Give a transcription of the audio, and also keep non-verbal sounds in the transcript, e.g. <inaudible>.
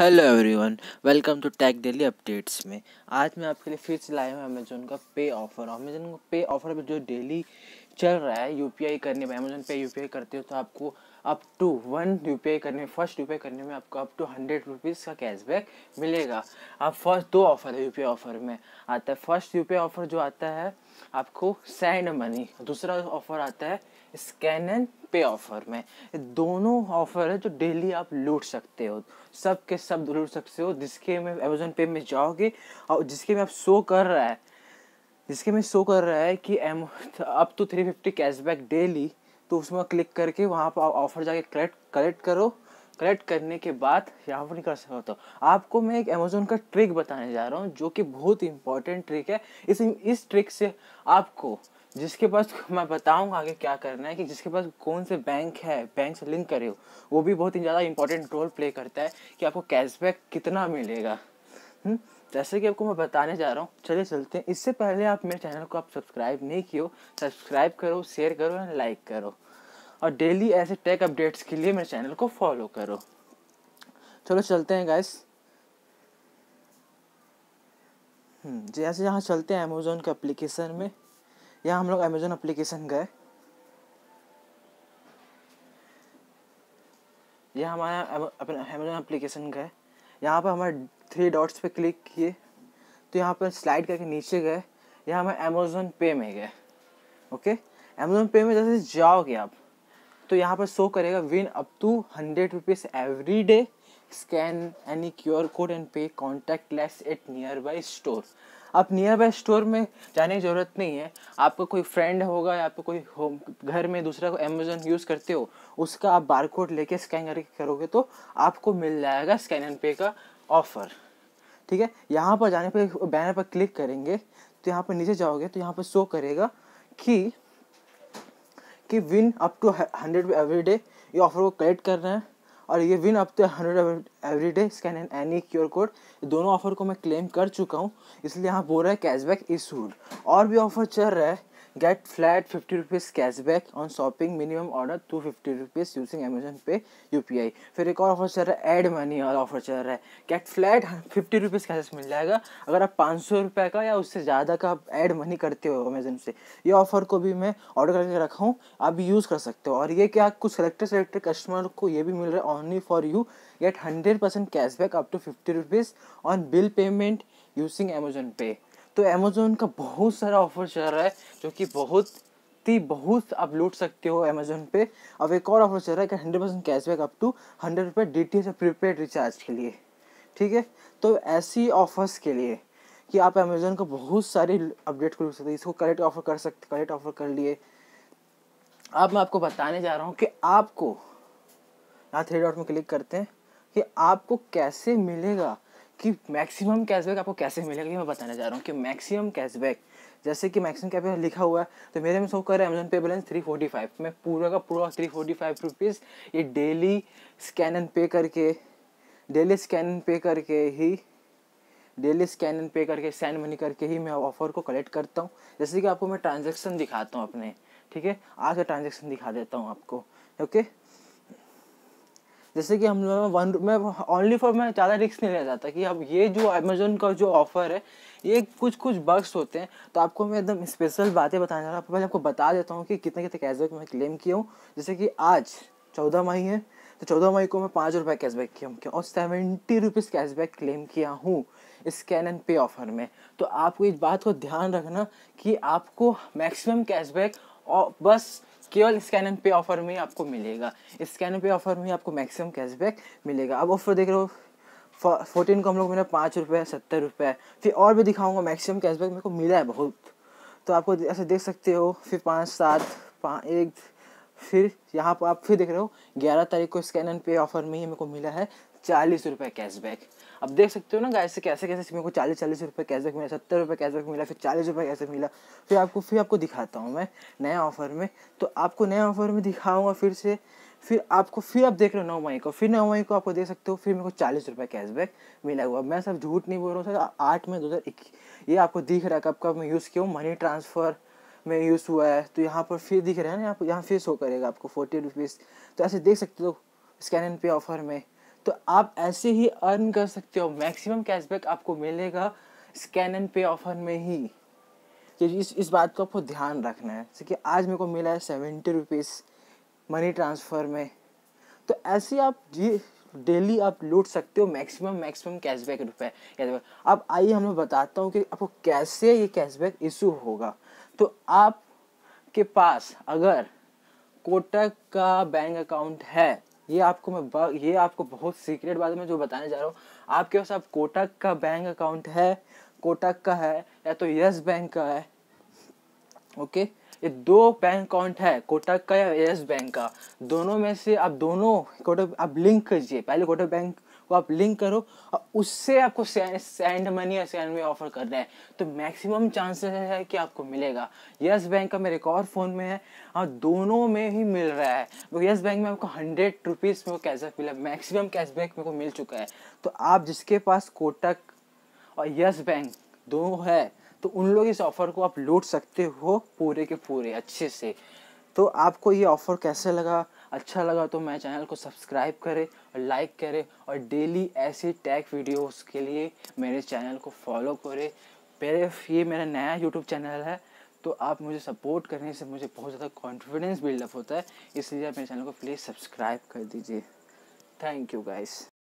Hello everyone welcome to tag daily updates में आज मैं आपके लिए फिर से लाया हूँ अमेजोन का पे ऑफर अमेजोन का पे ऑफर जो डेली चल रहा है यूपीआई करने पर अमेजोन पे यूपीआई करते हो तो आपको अप टू वन रुपये करने फर्स्ट रुपये करने में आपको अप टू हंड्रेड रुपीज़ का कैशबैक मिलेगा आप फर्स्ट दो ऑफर है रुपये ऑफर में आता है फर्स्ट रुपये ऑफर जो आता है आपको सैंड मनी दूसरा ऑफर आता है स्कैन एंड पे ऑफर में दोनों ऑफर है जो डेली आप लूट सकते हो सब के सब लूट सकते हो जिसके में अमेजोन पे में जाओगे और जिसके में आप शो कर रहा है जिसके में शो कर रहा है कि up to three fifty cashback daily तो उसमें क्लिक करके वहाँ पर ऑफर जाके कलेक्ट कलेक्ट करो कलेक्ट करने के बाद यहाँ पर नहीं कर सकता तो आपको मैं एक अमेजोन का ट्रिक बताने जा रहा हूँ जो कि बहुत इंपॉर्टेंट ट्रिक है इस इस ट्रिक से आपको जिसके पास <laughs> मैं बताऊँगा आगे क्या करना है कि जिसके पास कौन से बैंक है बैंक से लिंक करे हो वो भी बहुत ही ज़्यादा इंपॉर्टेंट रोल प्ले करता है कि आपको कैशबैक कितना मिलेगा हुँ? हम्म, जैसे कि आपको मैं बताने जा रहा हूँ चलिए चलते हैं इससे पहले आप मेरे चैनल को आप सब्सक्राइब नहीं किए सब्सक्राइब करो शेयर करो एंड लाइक करो और डेली ऐसे टेक अपडेट्स के लिए मेरे चैनल को फॉलो करो चलो चलते हैं गाइस हम्म, जैसे यहाँ चलते हैं अमेजोन के एप्लीकेशन में यहाँ हम लोग अमेजोन एप्लीकेशन गए यह हमारा अपना अमेजोन एप्लीकेशन गए यहाँ पर हमारे थ्री डॉट्स पे क्लिक किए तो यहाँ पर स्लाइड करके नीचे गए यहाँ हमें अमेजोन पे में गए ओके अमेजोन पे में जैसे जाओगे आप तो यहाँ पर शो करेगा win up to hundred rupees every day scan any Q R code and pay contactless at nearby store आप नियर बाई स्टोर में जाने की ज़रूरत नहीं है आपका कोई फ्रेंड होगा या आपका कोई होम घर में दूसरा को अमेजोन यूज़ करते हो उसका आप बार कोड लेके स्कैन करके करोगे तो आपको मिल जाएगा स्कैन एंड पे का ऑफ़र ठीक है यहाँ पर जाने पर बैनर पर क्लिक करेंगे तो यहाँ पर नीचे जाओगे तो यहाँ पर शो करेगा कि कि win up to hundred every day ये ऑफर को कलेक्ट कर रहे हैं और ये win up to hundred every day scan and any QR code दोनों ऑफर को मैं क्लेम कर चुका हूँ इसलिए यहाँ बोल रहा है कैशबैक इशूड और भी ऑफर चल रहा है get flat fifty rupees cashback on shopping minimum order two fifty rupees using Amazon Pay U P I फिर एक और ऑफर चल रहा है एड मनी और ऑफर चल रहा है get flat fifty rupees cash मिल जाएगा अगर आप पाँच सौ रुपये का या उससे ज़्यादा का आप एड मनी करते हो अमेजन से ये ऑफर को भी मैं ऑर्डर करके रखा हूँ आप यूज़ कर सकते हो और ये क्या कुछ सेलेक्टेड सेलेक्टेड कस्टमर को ये भी मिल रहा है only for you get hundred percent cashback up to fifty rupees on bill payment using Amazon Pay तो अमेज़ोन का बहुत सारा ऑफर चल रहा है जो कि बहुत ही बहुत आप लूट सकते हो अमेज़ोन पे अब एक और ऑफर चल रहा है कि hundred percent cashback up to hundred रुपये D T S prepaid recharge के लिए ठीक है तो ऐसी ऑफर्स के लिए कि आप अमेज़ोन का बहुत सारी अपडेट कर सकते हो इसको करेक्ट ऑफर कर सकते करेक्ट ऑफर कर लिए अब मैं आपको बताने जा रहा हूँ कि आपको यहाँ थ्री डॉट में क्लिक करते हैं कि आपको कैसे मिलेगा कि मैक्सिमम कैशबैक आपको कैसे मिलेगा ये मैं बताने जा रहा हूँ कि मैक्सिमम कैशबैक जैसे कि मैक्सिमम कैशबैक लिखा हुआ है तो मेरे में शो कर रहा है अमेजोन पे बैलेंस थ्री फोर्टी फाइव मैं पूरा का पूरा थ्री फोर्टी फाइव रुपीज़ ये डेली स्कैन एंड पे करके डेली स्कैन एंड पे करके ही डेली स्कैन एंड पे करके सेंड मनी करके ही मैं ऑफ़र को कलेक्ट करता हूँ जैसे कि आपको मैं ट्रांजेक्शन दिखाता हूँ अपने ठीक है आज का ट्रांजेक्शन दिखा देता हूँ आपको ओके जैसे कि हम लोग वन मैं ओनली फॉर मैं ज़्यादा रिस्क नहीं लेना चाहता कि अब ये जो अमेजोन का जो ऑफ़र है ये कुछ कुछ बक्स होते हैं तो आपको मैं एकदम स्पेशल बातें बताने जा रहा हूँ पहले आपको बता देता हूँ कि कितने कितने कैशबैक मैं क्लेम किया हूँ जैसे कि आज चौदह मई है तो चौदह मई को मैं पाँच रुपये कैशबैक किया हूँ और सेवेंटी रुपीज़ कैशबैक क्लेम किया हूँ स्कैन एंड पे ऑफर में तो आपको इस बात को ध्यान रखना कि आपको मैक्सिमम कैशबैक और बस केवल स्कैन एंड पे ऑफर में आपको मिलेगा स्कैन एंड पे ऑफर में आपको मैक्सिमम कैशबैक मिलेगा अब ऑफर देख रहे हो फोर्टीन को हम लोग मैंने पाँच रुपये सत्तर रुपये फिर और भी दिखाऊंगा मैक्सिमम कैशबैक मेरे को मिला है बहुत तो आपको ऐसे देख सकते हो फिर पाँच सात पाँच एक फिर यहाँ पर आप फिर देख रहे हो ग्यारह तारीख को स्कैन एंड पे ऑफर में ही मेरे को मिला है चालीस रुपये कैशबैक अब देख सकते हो ना गाय से कैसे कैसे मेरे को चालीस चालीस रुपये कैशबैक मिला सत्तर रुपये कैशबैक मिला फिर चालीस रुपये कैसे मिला फिर आपको फिर आपको दिखाता हूँ मैं नया ऑफर में तो आपको नया ऑफर में दिखाऊँगा फिर से फिर आपको फिर आप देख रहे हो नौ मई को फिर नौ मई को आपको देख सकते हो फिर मेरे को चालीस रुपये कैशबैक मिला हुआ मैं सब झूठ नहीं बोल रहा हूँ सर आठ मई दो हज़ार इक्कीस ये आपको दिख रहा है कब कब मैं यूज़ किया हूँ मनी ट्रांसफ़र में यूज़ हुआ है तो यहाँ पर फिर दिख रहा है ना यहाँ यहाँ फिर शो करेगा आपको फोर्टी रुपीज़ तो ऐसे देख सकते हो स्कैन एंड पे ऑफर में तो आप ऐसे ही अर्न कर सकते हो मैक्सिमम कैशबैक आपको मिलेगा स्कैन एंड पे ऑफर में ही ये तो इस इस बात को आपको ध्यान रखना है जैसे कि आज मेरे को मिला है सेवेंटी रुपीज़ मनी ट्रांसफ़र में तो ऐसे आप जी डेली आप लूट सकते हो मैक्सिमम मैक्सिमम कैशबैक रुपए अब आइए हम लोग बताता हूँ कि आपको कैसे ये कैशबैक इशू होगा तो आप के पास अगर कोटक का बैंक अकाउंट है ये आपको मैं ये आपको बहुत सीक्रेट बात में जो बताने जा रहा हूँ आपके पास आप कोटक का बैंक अकाउंट है कोटक का है या तो यस बैंक का है ओके ये दो बैंक अकाउंट है कोटक का या यस बैंक का दोनों में से आप दोनों कोटक आप लिंक कीजिए पहले कोटक बैंक वो आप लिंक करो और उससे आपको सेंड मनी या सेंड में ऑफर कर रहे हैं तो मैक्सिमम चांसेस है कि आपको मिलेगा यस बैंक का मेरे एक और फ़ोन में है और हाँ, दोनों में ही मिल रहा है तो यस बैंक में आपको हंड्रेड रुपीज़ में कैशबैक मिला मैक्सिमम कैशबैक मेरे को मिल चुका है तो आप जिसके पास कोटक और यस बैंक दो है तो उन लोग इस ऑफ़र को आप लूट सकते हो पूरे के पूरे अच्छे से तो आपको ये ऑफ़र कैसे लगा अच्छा लगा तो मेरे चैनल को सब्सक्राइब करें और लाइक करें और डेली ऐसे टैग वीडियोस के लिए मेरे चैनल को फॉलो करें मेरे ये मेरा नया यूट्यूब चैनल है तो आप मुझे सपोर्ट करने से मुझे बहुत ज़्यादा कॉन्फिडेंस बिल्डअप होता है इसलिए आप मेरे चैनल को प्लीज़ सब्सक्राइब कर दीजिए थैंक यू गाइस